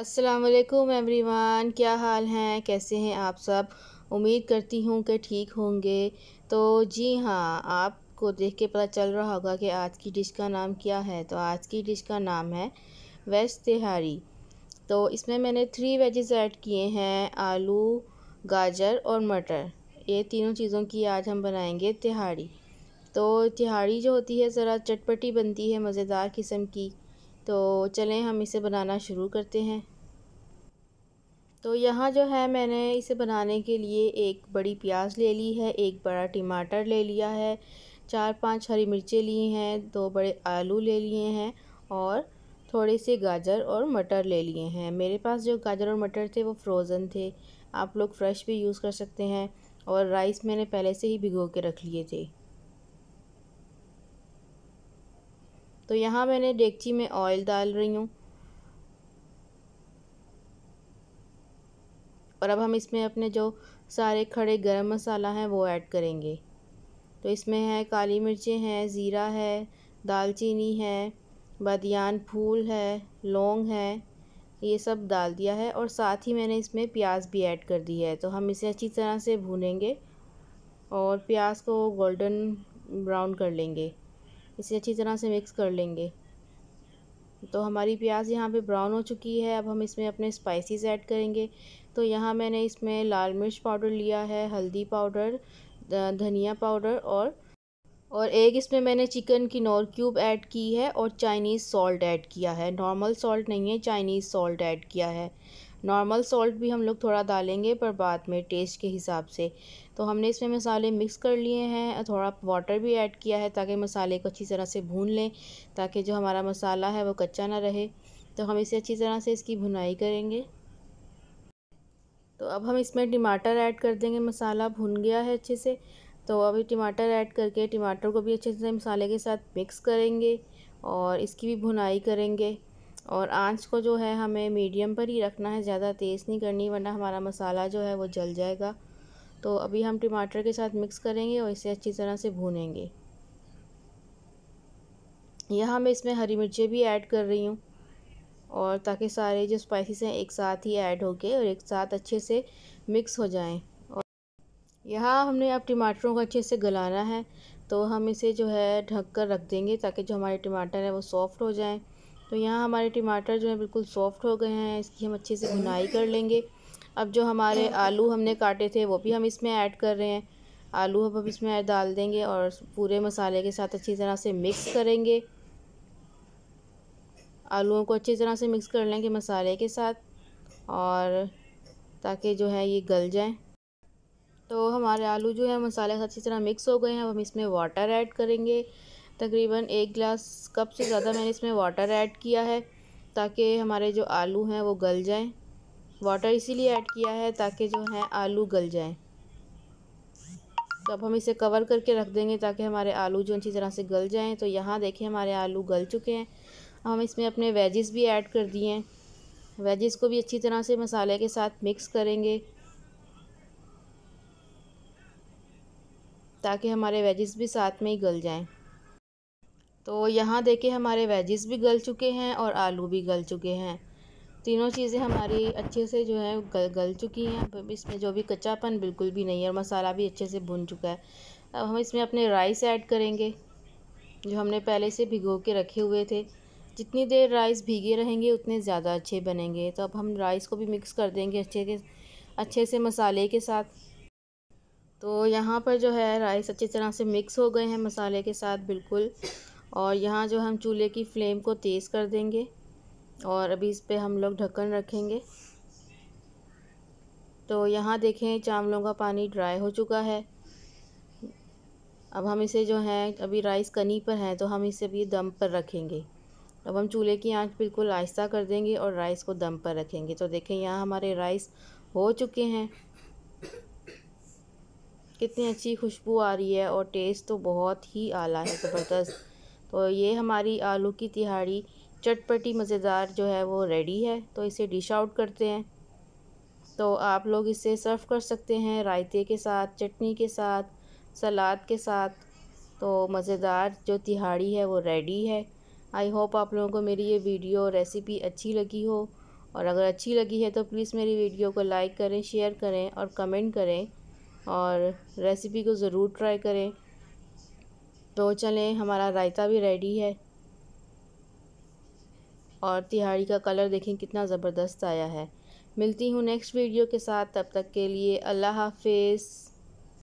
असलकुम एवरीवन क्या हाल हैं कैसे हैं आप सब उम्मीद करती हूँ कि ठीक होंगे तो जी हाँ आपको देख के पता चल रहा होगा कि आज की डिश का नाम क्या है तो आज की डिश का नाम है वेज तिहारी तो इसमें मैंने थ्री वेजेस ऐड किए हैं आलू गाजर और मटर ये तीनों चीज़ों की आज हम बनाएंगे तिहाड़ी तो तिहाड़ी जो होती है ज़रा चटपटी बनती है मज़ेदार किस्म की तो चलें हम इसे बनाना शुरू करते हैं तो यहाँ जो है मैंने इसे बनाने के लिए एक बड़ी प्याज ले ली है एक बड़ा टमाटर ले लिया है चार पांच हरी मिर्चें ली हैं दो बड़े आलू ले लिए हैं और थोड़े से गाजर और मटर ले लिए हैं मेरे पास जो गाजर और मटर थे वो फ्रोज़न थे आप लोग फ्रेश भी यूज़ कर सकते हैं और राइस मैंने पहले से ही भिगो के रख लिए थे तो यहाँ मैंने डेगची में ऑयल डाल रही हूँ और अब हम इसमें अपने जो सारे खड़े गरम मसाला हैं वो ऐड करेंगे तो इसमें है काली मिर्चें हैं ज़ीरा है दालचीनी है बदियान फूल है लौंग है ये सब डाल दिया है और साथ ही मैंने इसमें प्याज भी ऐड कर दी है तो हम इसे अच्छी तरह से भूनेंगे और प्याज को गोल्डन ब्राउन कर लेंगे इसे अच्छी तरह से मिक्स कर लेंगे तो हमारी प्याज यहाँ पे ब्राउन हो चुकी है अब हम इसमें अपने स्पाइसेस ऐड करेंगे तो यहाँ मैंने इसमें लाल मिर्च पाउडर लिया है हल्दी पाउडर धनिया पाउडर और और एक इसमें मैंने चिकन की नॉर क्यूब ऐड की है और चाइनीज़ सॉल्ट ऐड किया है नॉर्मल सॉल्ट नहीं है चाइनीज़ सॉल्ट ऐड किया है नॉर्मल सॉल्ट भी हम लोग थोड़ा डालेंगे पर बाद में टेस्ट के हिसाब से तो हमने इसमें मसाले मिक्स कर लिए हैं और थोड़ा वाटर भी ऐड किया है ताकि मसाले को अच्छी तरह से भून लें ताकि जो हमारा मसाला है वो कच्चा ना रहे तो हम इसे अच्छी तरह से इसकी भुनाई करेंगे तो अब हम इसमें टमाटर ऐड कर देंगे मसाला भुन गया है अच्छे से तो अभी टमाटर ऐड करके टमाटर को भी अच्छे से मसाले के साथ मिक्स करेंगे और इसकी भी भुनाई करेंगे और आंच को जो है हमें मीडियम पर ही रखना है ज़्यादा तेज़ नहीं करनी वरना हमारा मसाला जो है वो जल जाएगा तो अभी हम टमाटर के साथ मिक्स करेंगे और इसे अच्छी तरह से भूनेंगे यहाँ हम इसमें हरी मिर्चें भी ऐड कर रही हूँ और ताकि सारे जो स्पाइसेस हैं एक साथ ही ऐड हो के और एक साथ अच्छे से मिक्स हो जाएं और यहाँ हमने अब टमाटरों को अच्छे से गलाना है तो हम इसे जो है ढक कर रख देंगे ताकि जो हमारे टमाटर हैं वो सॉफ्ट हो जाएं तो यहाँ हमारे टमाटर जो है बिल्कुल सॉफ्ट हो गए हैं इसकी हम अच्छे से भुनाई कर लेंगे अब जो हमारे आलू हमने काटे थे वो भी हम इसमें ऐड कर रहे हैं आलू हम अब इसमें डाल देंगे और पूरे मसाले के साथ अच्छी तरह से मिक्स करेंगे आलूओं को अच्छी तरह से मिक्स कर लेंगे मसाले के साथ और ताकि जो है ये गल जाएं तो हमारे आलू जो है मसाले के साथ अच्छी तरह मिक्स हो गए हैं अब हम इसमें वाटर ऐड करेंगे तकरीबन एक गिलास कप से ज़्यादा मैंने इसमें वाटर ऐड किया है ताकि हमारे जो आलू हैं वो गल जाएं वाटर इसीलिए ऐड किया है ताकि जो है आलू गल जाएं तो अब हम इसे कवर करके रख देंगे ताकि हमारे आलू जो अच्छी तरह से गल जाएं तो यहाँ देखें हमारे आलू गल चुके हैं हम इसमें अपने वेजेस भी ऐड कर दिए हैं वेजेस को भी अच्छी तरह से मसाले के साथ मिक्स करेंगे ताकि हमारे वेजेस भी साथ में ही गल जाएं तो यहाँ देखिए हमारे वेजिस भी गल चुके हैं और आलू भी गल चुके हैं तीनों चीज़ें हमारी अच्छे से जो है गल गल चुकी हैं अब इसमें जो भी कच्चापन बिल्कुल भी नहीं है और मसाला भी अच्छे से भुन चुका है अब हम इसमें अपने राइस ऐड करेंगे जो हमने पहले से भिगो के रखे हुए थे जितनी देर राइस भीगे रहेंगे उतने ज़्यादा अच्छे बनेंगे तो अब हम राइस को भी मिक्स कर देंगे अच्छे के अच्छे से मसाले के साथ तो यहाँ पर जो है राइस अच्छी तरह से मिक्स हो गए हैं मसाले के साथ बिल्कुल और यहाँ जो हम चूल्हे की फ्लेम को तेज़ कर देंगे और अभी इस पर हम लोग ढक्कन रखेंगे तो यहाँ देखें चावलों का पानी ड्राई हो चुका है अब हम इसे जो है अभी राइस कनी पर है तो हम इसे अभी दम पर रखेंगे अब हम चूल्हे की आंच बिल्कुल आहिस्ता कर देंगे और राइस को दम पर रखेंगे तो देखें यहाँ हमारे राइस हो चुके हैं कितनी अच्छी खुशबू आ रही है और टेस्ट तो बहुत ही आला है ज़बरदस्त तो ये हमारी आलू की तिहाड़ी चटपटी मज़ेदार जो है वो रेडी है तो इसे डिश आउट करते हैं तो आप लोग इसे सर्व कर सकते हैं रायते के साथ चटनी के साथ सलाद के साथ तो मज़ेदार जो तिहाड़ी है वो रेडी है आई होप आप लोगों को मेरी ये वीडियो रेसिपी अच्छी लगी हो और अगर अच्छी लगी है तो प्लीज़ मेरी वीडियो को लाइक करें शेयर करें और कमेंट करें और रेसिपी को ज़रूर ट्राई करें तो चलें हमारा रायता भी रेडी है और तिहाड़ी का कलर देखें कितना ज़बरदस्त आया है मिलती हूँ नेक्स्ट वीडियो के साथ तब तक के लिए अल्लाह हाफिज़